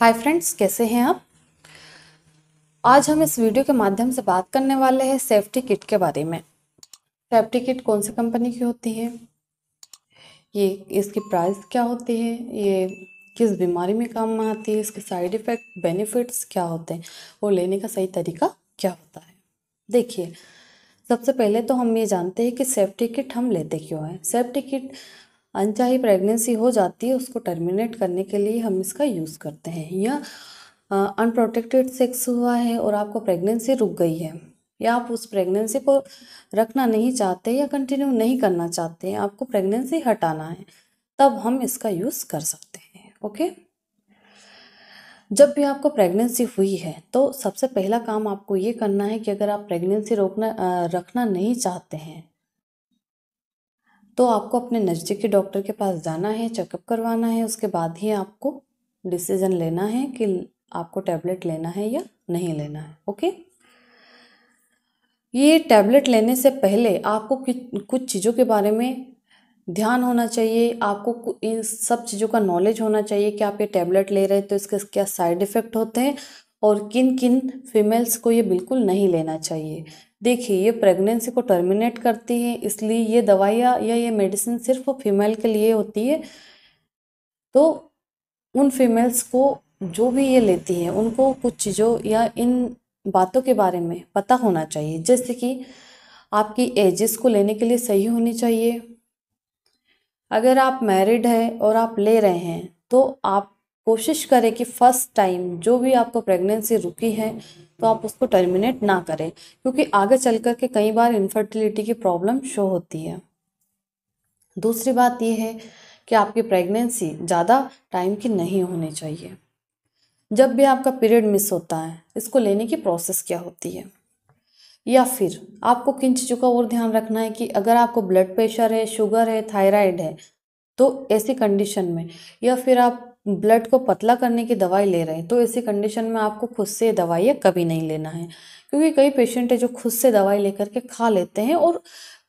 hi friends कैसे हैं आप आज हम इस वीडियो के माध्यम से बात करने वाले हैं सेफ्टी किट के बारे में सेफ्टी किट कौन सी कंपनी की होती है ये इसकी प्राइस क्या होती है ये किस बीमारी में काम में आती है इसके साइड इफ़ेक्ट बेनिफिट्स क्या होते हैं और लेने का सही तरीका क्या होता है देखिए सबसे पहले तो हम ये जानते हैं कि सेफ्टी किट हम लेते क्यों हैं सेफ्टी किट अनचाही प्रेगनेंसी हो जाती है उसको टर्मिनेट करने के लिए हम इसका यूज़ करते हैं या अनप्रोटेक्टेड सेक्स हुआ है और आपको प्रेगनेंसी रुक गई है या आप उस प्रेगनेंसी को रखना नहीं चाहते या कंटिन्यू नहीं करना चाहते हैं आपको प्रेगनेंसी हटाना है तब हम इसका यूज़ कर सकते हैं ओके जब भी आपको प्रेगनेंसी हुई है तो सबसे पहला काम आपको ये करना है कि अगर आप प्रेगनेंसी रोकना रखना नहीं चाहते हैं तो आपको अपने नज़दीकी डॉक्टर के पास जाना है चेकअप करवाना है उसके बाद ही आपको डिसीज़न लेना है कि आपको टैबलेट लेना है या नहीं लेना है ओके ये टैबलेट लेने से पहले आपको कुछ चीज़ों के बारे में ध्यान होना चाहिए आपको इन सब चीज़ों का नॉलेज होना चाहिए कि आप ये टैबलेट ले रहे हैं तो इसके क्या साइड इफ़ेक्ट होते हैं और किन किन फीमेल्स को ये बिल्कुल नहीं लेना चाहिए देखिए ये प्रेगनेंसी को टर्मिनेट करती है इसलिए ये दवाइयाँ या ये मेडिसिन सिर्फ फीमेल के लिए होती है तो उन फीमेल्स को जो भी ये लेती है उनको कुछ चीज़ों या इन बातों के बारे में पता होना चाहिए जैसे कि आपकी एजिस को लेने के लिए सही होनी चाहिए अगर आप मैरिड है और आप ले रहे हैं तो आप कोशिश करें कि फ़र्स्ट टाइम जो भी आपको प्रेगनेंसी रुकी है तो आप उसको टर्मिनेट ना करें क्योंकि आगे चल कर के कई बार इनफर्टिलिटी की प्रॉब्लम शो होती है दूसरी बात यह है कि आपकी प्रेगनेंसी ज़्यादा टाइम की नहीं होनी चाहिए जब भी आपका पीरियड मिस होता है इसको लेने की प्रोसेस क्या होती है या फिर आपको किन चीज़ों का और ध्यान रखना है कि अगर आपको ब्लड प्रेशर है शुगर है थायराइड है तो ऐसी कंडीशन में या फिर आप ब्लड को पतला करने की दवाई ले रहे हैं तो ऐसी कंडीशन में आपको खुद से दवाइयाँ कभी नहीं लेना है क्योंकि कई पेशेंट है जो खुद से दवाई लेकर के खा लेते हैं और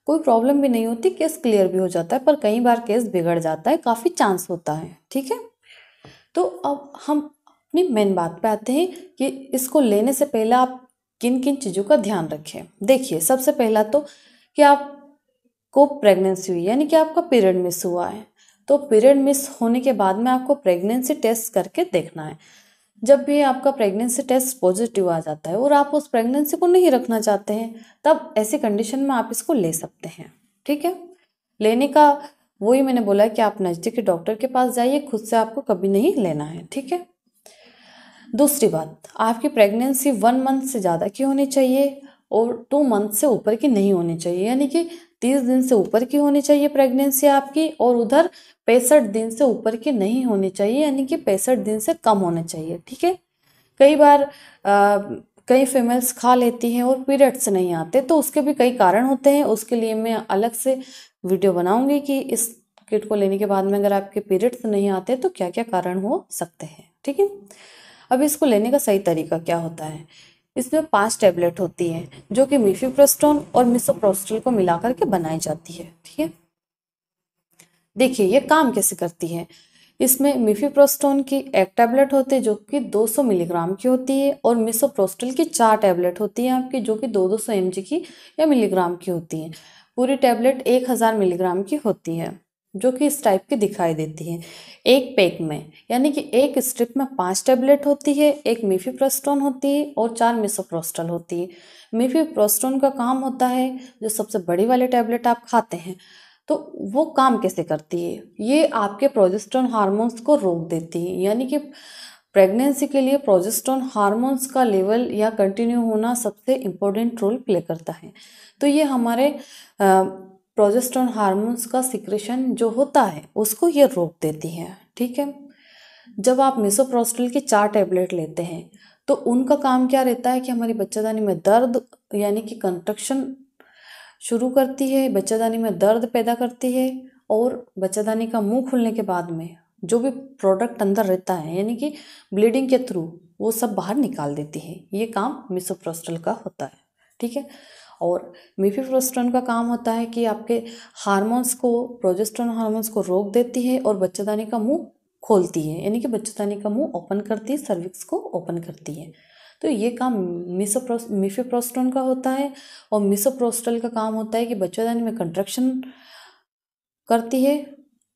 कोई प्रॉब्लम भी नहीं होती केस क्लियर भी हो जाता है पर कई बार केस बिगड़ जाता है काफ़ी चांस होता है ठीक है तो अब हम अपनी मेन बात पे आते हैं कि इसको लेने से पहले आप किन किन चीज़ों का ध्यान रखें देखिए सबसे पहला तो कि आपको प्रेगनेंसी हुई यानी कि आपका पीरियड मिस हुआ है तो पीरियड मिस होने के बाद में आपको प्रेगनेंसी टेस्ट करके देखना है जब भी आपका प्रेगनेंसी टेस्ट पॉजिटिव आ जाता है और आप उस प्रेगनेंसी को नहीं रखना चाहते हैं तब ऐसी कंडीशन में आप इसको ले सकते हैं ठीक है लेने का वही मैंने बोला कि आप नज़दीकी डॉक्टर के पास जाइए खुद से आपको कभी नहीं लेना है ठीक है दूसरी बात आपकी प्रेगनेंसी वन मंथ से ज़्यादा की होनी चाहिए और टू मंथ से ऊपर की नहीं होनी चाहिए यानी कि तीस दिन से ऊपर की होनी चाहिए प्रेगनेंसी आपकी और उधर पैंसठ दिन से ऊपर की नहीं होनी चाहिए यानी कि पैंसठ दिन से कम होने चाहिए ठीक है कई बार आ, कई फीमेल्स खा लेती हैं और पीरियड्स नहीं आते तो उसके भी कई कारण होते हैं उसके लिए मैं अलग से वीडियो बनाऊंगी कि इस किट को लेने के बाद में अगर आपके पीरियड्स नहीं आते तो क्या क्या कारण हो सकते हैं ठीक है अब इसको लेने का सही तरीका क्या होता है इसमें पांच टेबलेट होती है जो कि मिफीप्रोस्टोन और मिसोप्रोस्टोल को मिलाकर के बनाई जाती है ठीक है देखिए ये काम कैसे करती है इसमें मिफीप्रोस्टोन की एक टैबलेट होती है जो कि 200 मिलीग्राम की होती है और मिसोप्रोस्टोल की चार टैबलेट होती है आपकी जो कि दो दो सौ की या मिलीग्राम की होती है पूरी टैबलेट 1000 मिलीग्राम की होती है जो कि इस टाइप की दिखाई देती है एक पैक में यानी कि एक स्ट्रिप में पांच टैबलेट होती है एक प्रोस्टोन होती है और चार मिसोप्रोस्टल होती है प्रोस्टोन का काम होता है जो सबसे बड़ी वाली टैबलेट आप खाते हैं तो वो काम कैसे करती है ये आपके प्रोजेस्ट्रॉन हार्मोन्स को रोक देती है यानी कि प्रेगनेंसी के लिए प्रोजेस्ट्रॉन हार्मोन्स का लेवल या कंटिन्यू होना सबसे इम्पोर्टेंट रोल प्ले करता है तो ये हमारे आ, प्रोजेस्टोन हार्मोन्स का सिक्रेशन जो होता है उसको ये रोक देती है ठीक है जब आप मिसोप्रोस्टल की चार टेबलेट लेते हैं तो उनका काम क्या रहता है कि हमारी बच्चादानी में दर्द यानी कि कंट्रक्शन शुरू करती है बच्चादानी में दर्द पैदा करती है और बच्चादानी का मुंह खुलने के बाद में जो भी प्रोडक्ट अंदर रहता है यानी कि ब्लीडिंग के थ्रू वो सब बाहर निकाल देती है ये काम मिसोप्रोस्टल का होता है ठीक है और मीफीप्रोस्ट्रन का काम होता है कि आपके हार्मोन्स को प्रोजेस्ट्रॉन हार्मोन्स को रोक देती है और बच्चेदानी का मुंह खोलती है यानी कि बच्चेदानी का मुंह ओपन करती है सर्विक्स को ओपन करती है तो ये काम मिसोप्रोस मिफेप्रोस्ट्रॉन का होता है और मिसोप्रोस्टल का काम होता है कि बच्चेदानी में कंट्रक्शन करती है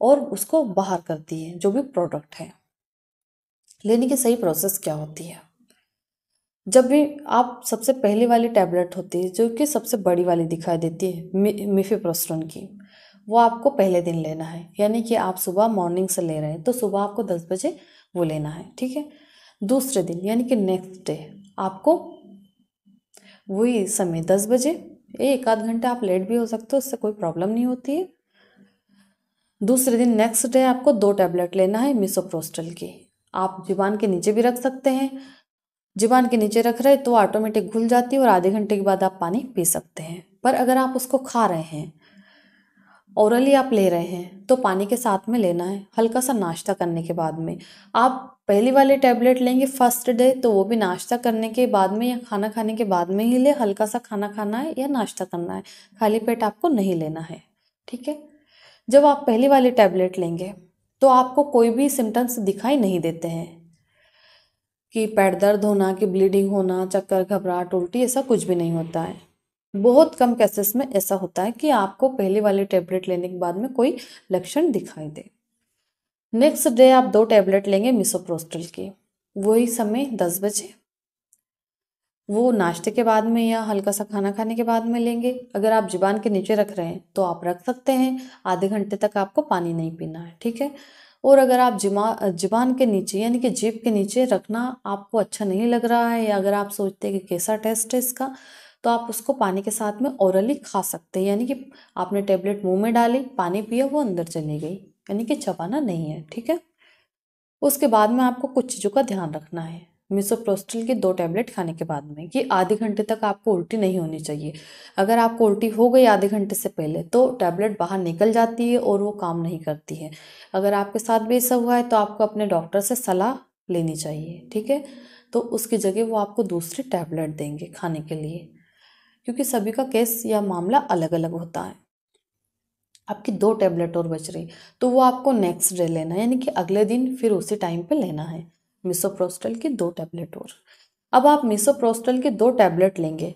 और उसको बाहर करती है जो भी प्रोडक्ट है लेने की सही प्रोसेस क्या होती है जब भी आप सबसे पहले वाली टैबलेट होती है जो कि सबसे बड़ी वाली दिखाई देती है मिफेप्रोस्ट्रॉन की वो आपको पहले दिन लेना है यानी कि आप सुबह मॉर्निंग से ले रहे हैं तो सुबह आपको दस बजे वो लेना है ठीक है दूसरे दिन यानी कि नेक्स्ट डे आपको वही समय दस बजे एक आध घंटे आप लेट भी हो सकते हो उससे कोई प्रॉब्लम नहीं होती है दूसरे दिन नेक्स्ट डे आपको दो टैबलेट लेना है मिसोप्रोस्टल की आप जुबान के नीचे भी रख सकते हैं जीवान के नीचे रख रहे तो ऑटोमेटिक घुल जाती है और आधे घंटे के बाद आप पानी पी सकते हैं पर अगर आप उसको खा रहे हैं औरली आप ले रहे हैं तो पानी के साथ में लेना है हल्का सा नाश्ता करने के बाद में आप पहली वाली टैबलेट लेंगे फर्स्ट डे तो वो भी नाश्ता करने के बाद में या खाना खाने के बाद में ही ले हल्का सा खाना खाना है या नाश्ता करना है खाली पेट आपको नहीं लेना है ठीक है जब आप पहली वाली टैबलेट लेंगे तो आपको कोई भी सिम्टम्स दिखाई नहीं देते हैं कि पैर दर्द होना कि ब्लीडिंग होना चक्कर घबराहट उल्टी ऐसा कुछ भी नहीं होता है बहुत कम केसेस में ऐसा होता है कि आपको पहले वाले टैबलेट लेने के बाद में कोई लक्षण दिखाई दे नेक्स्ट डे आप दो टैबलेट लेंगे मिसोप्रोस्टल की वही समय दस बजे वो नाश्ते के बाद में या हल्का सा खाना खाने के बाद में लेंगे अगर आप जुबान के नीचे रख रहे हैं तो आप रख सकते हैं आधे घंटे तक आपको पानी नहीं पीना है ठीक है और अगर आप जिमा जिबान के नीचे यानी कि जीप के नीचे रखना आपको अच्छा नहीं लग रहा है या अगर आप सोचते हैं कि कैसा टेस्ट है इसका तो आप उसको पानी के साथ में औरली खा सकते हैं यानी कि आपने टेबलेट मुंह में डाली पानी पिया वो अंदर चली गई यानी कि चबाना नहीं है ठीक है उसके बाद में आपको कुछ चीज़ों का ध्यान रखना है मिसोप्रोस्टल की दो टैबलेट खाने के बाद में ये आधे घंटे तक आपको उल्टी नहीं होनी चाहिए अगर आपको उल्टी हो गई आधे घंटे से पहले तो टैबलेट बाहर निकल जाती है और वो काम नहीं करती है अगर आपके साथ भी ऐसा हुआ है तो आपको अपने डॉक्टर से सलाह लेनी चाहिए ठीक है तो उसकी जगह वो आपको दूसरी टैबलेट देंगे खाने के लिए क्योंकि सभी का केस या मामला अलग अलग होता है आपकी दो टैबलेट और बच रही तो वो आपको नेक्स्ट डे लेना है यानी कि अगले दिन फिर उसी टाइम पे लेना है मिसोप्रोस्टल के दो टैबलेट और अब आप मिसोप्रोस्टल के दो टैबलेट लेंगे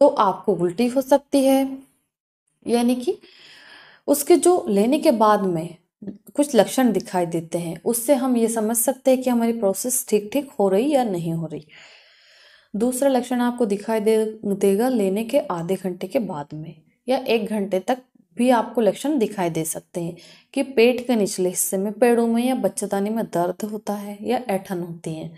तो आपको उल्टी हो सकती है यानी कि उसके जो लेने के बाद में कुछ लक्षण दिखाई देते हैं उससे हम ये समझ सकते हैं कि हमारी प्रोसेस ठीक ठीक हो रही या नहीं हो रही दूसरा लक्षण आपको दिखाई दे देगा लेने के आधे घंटे के बाद में या एक घंटे तक भी आपको लक्षण दिखाई दे सकते हैं कि पेट के निचले हिस्से में पेड़ों में या बच्चेदानी में दर्द होता है या ऐठन होती है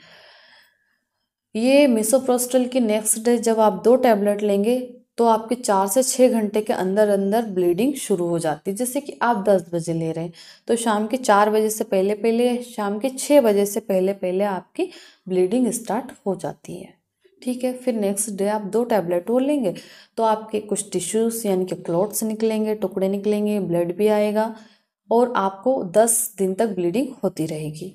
ये मिसोप्रोस्टल की नेक्स्ट डे जब आप दो टैबलेट लेंगे तो आपके चार से छः घंटे के अंदर अंदर ब्लीडिंग शुरू हो जाती है जैसे कि आप दस बजे ले रहे हैं तो शाम के चार बजे से पहले पहले शाम के छः बजे से पहले पहले आपकी ब्लीडिंग स्टार्ट हो जाती है ठीक है फिर नेक्स्ट डे आप दो टैबलेट वो लेंगे तो आपके कुछ टिश्यूज़ यानी कि क्लॉट्स निकलेंगे टुकड़े निकलेंगे ब्लड भी आएगा और आपको दस दिन तक ब्लीडिंग होती रहेगी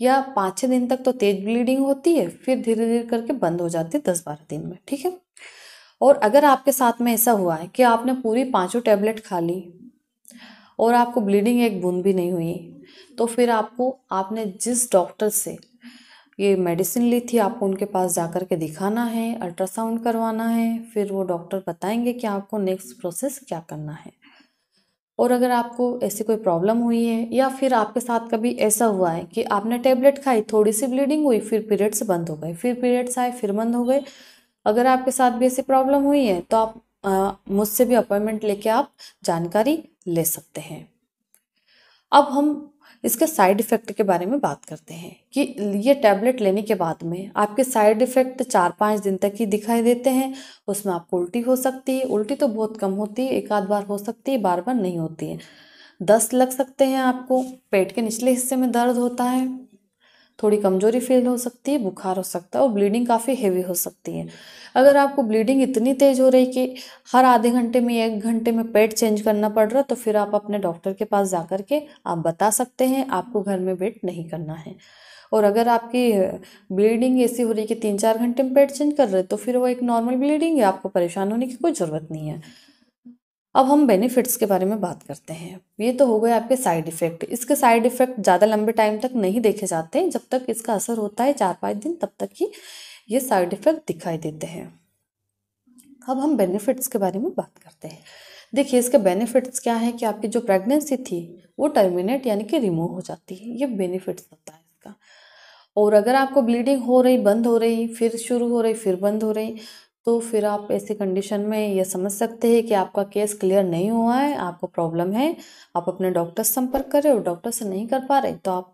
या पाँच छः दिन तक तो तेज़ ब्लीडिंग होती है फिर धीरे धीरे करके बंद हो जाती है दस बारह दिन में ठीक है और अगर आपके साथ में ऐसा हुआ है कि आपने पूरी पाँचों टैबलेट खा ली और आपको ब्लीडिंग एक बूंद भी नहीं हुई तो फिर आपको आपने जिस डॉक्टर से ये मेडिसिन ली थी आपको उनके पास जा कर के दिखाना है अल्ट्रासाउंड करवाना है फिर वो डॉक्टर बताएंगे कि आपको नेक्स्ट प्रोसेस क्या करना है और अगर आपको ऐसी कोई प्रॉब्लम हुई है या फिर आपके साथ कभी ऐसा हुआ है कि आपने टेबलेट खाई थोड़ी सी ब्लीडिंग हुई फिर पीरियड्स बंद हो गए फिर पीरियड्स आए फिर बंद हो गए अगर आपके साथ भी ऐसी प्रॉब्लम हुई है तो आप मुझसे भी अपॉइंटमेंट लेके आप जानकारी ले सकते हैं अब हम इसके साइड इफ़ेक्ट के बारे में बात करते हैं कि ये टैबलेट लेने के बाद में आपके साइड इफ़ेक्ट चार पाँच दिन तक ही दिखाई देते हैं उसमें आपको उल्टी हो सकती है उल्टी तो बहुत कम होती है एक आध बार हो सकती है बार बार नहीं होती है दस्त लग सकते हैं आपको पेट के निचले हिस्से में दर्द होता है थोड़ी कमजोरी फील हो सकती है बुखार हो सकता है और ब्लीडिंग काफ़ी हेवी हो सकती है अगर आपको ब्लीडिंग इतनी तेज़ हो रही कि हर आधे घंटे में एक घंटे में पेट चेंज करना पड़ रहा तो फिर आप अपने डॉक्टर के पास जा कर के आप बता सकते हैं आपको घर में वेट नहीं करना है और अगर आपकी ब्लीडिंग ऐसी हो रही है कि तीन चार घंटे में पेट चेंज कर रहे तो फिर वो एक नॉर्मल ब्लीडिंग है आपको परेशान होने की कोई ज़रूरत नहीं है अब हम बेनिफिट्स के बारे में बात करते हैं ये तो हो गए आपके साइड इफ़ेक्ट इसके साइड इफ़ेक्ट ज़्यादा लंबे टाइम तक नहीं देखे जाते हैं जब तक इसका असर होता है चार पाँच दिन तब तक ही ये साइड इफ़ेक्ट दिखाई देते हैं अब हम बेनिफिट्स के बारे में बात करते हैं देखिए इसके बेनिफिट्स क्या है कि आपकी जो प्रेगनेंसी थी वो टर्मिनेट यानी कि रिमूव हो जाती है ये बेनिफिट्स होता है इसका और अगर आपको ब्लीडिंग हो रही बंद हो रही फिर शुरू हो रही फिर बंद हो रही तो फिर आप ऐसी कंडीशन में यह समझ सकते हैं कि आपका केस क्लियर नहीं हुआ है आपको प्रॉब्लम है आप अपने डॉक्टर से संपर्क करें और डॉक्टर से नहीं कर पा रहे तो आप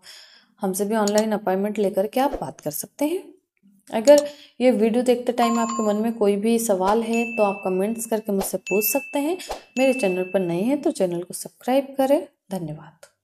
हमसे भी ऑनलाइन अपॉइंटमेंट लेकर के आप बात कर सकते हैं अगर ये वीडियो देखते टाइम आपके मन में कोई भी सवाल है तो आप कमेंट्स करके मुझसे पूछ सकते हैं मेरे चैनल पर नए हैं तो चैनल को सब्सक्राइब करें धन्यवाद